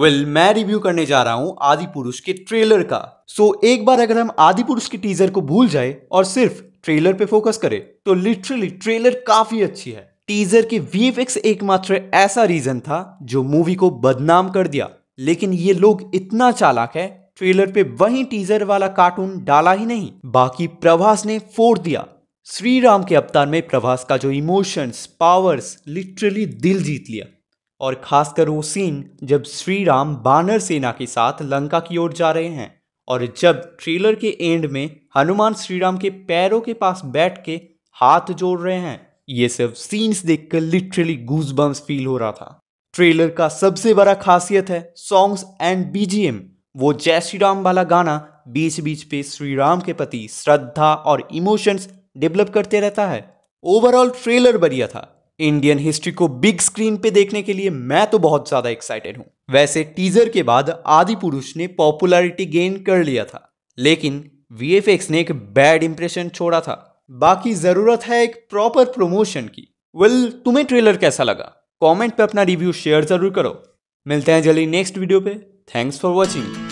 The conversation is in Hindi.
वेल well, मैं रिव्यू करने जा रहा हूं आदि पुरुष के ट्रेलर का सो so, एक बार अगर हम आदि पुरुष के टीजर को भूल जाए और सिर्फ ट्रेलर पे फोकस करें तो लिटरली ट्रेलर काफी अच्छी है टीजर के वीएफएक्स एकमात्र ऐसा रीजन था जो मूवी को बदनाम कर दिया लेकिन ये लोग इतना चालाक है ट्रेलर पे वही टीजर वाला कार्टून डाला ही नहीं बाकी प्रभास ने फोड़ दिया श्री राम के अवतार में प्रभास का जो इमोशंस पावर्स लिटरली दिल जीत लिया और खासकर वो सीन जब श्री राम बानर सेना के साथ लंका की ओर जा रहे हैं और जब ट्रेलर के एंड में हनुमान श्री राम के पैरों के पास बैठ के हाथ जोड़ रहे हैं ये सब सीन्स देखकर लिटरली गूज बम्स फील हो रहा था ट्रेलर का सबसे बड़ा खासियत है सॉन्ग्स एंड बीजीएम वो जय श्री राम वाला गाना बीच बीच पे श्री राम के प्रति श्रद्धा और इमोशंस डेवलप करते रहता है ओवरऑल ट्रेलर बढ़िया था इंडियन हिस्ट्री को बिग स्क्रीन पे देखने के लिए मैं तो बहुत ज़्यादा एक्साइटेड हूँ वैसे टीजर के बाद आदि पुरुष ने पॉपुलैरिटी गेन कर लिया था लेकिन वी ने एक बैड इंप्रेशन छोड़ा था बाकी ज़रूरत है एक प्रॉपर प्रमोशन की वेल well, तुम्हें ट्रेलर कैसा लगा कमेंट पे अपना रिव्यू शेयर ज़रूर करो मिलते हैं जल्दी नेक्स्ट वीडियो पे थैंक्स फॉर वॉचिंग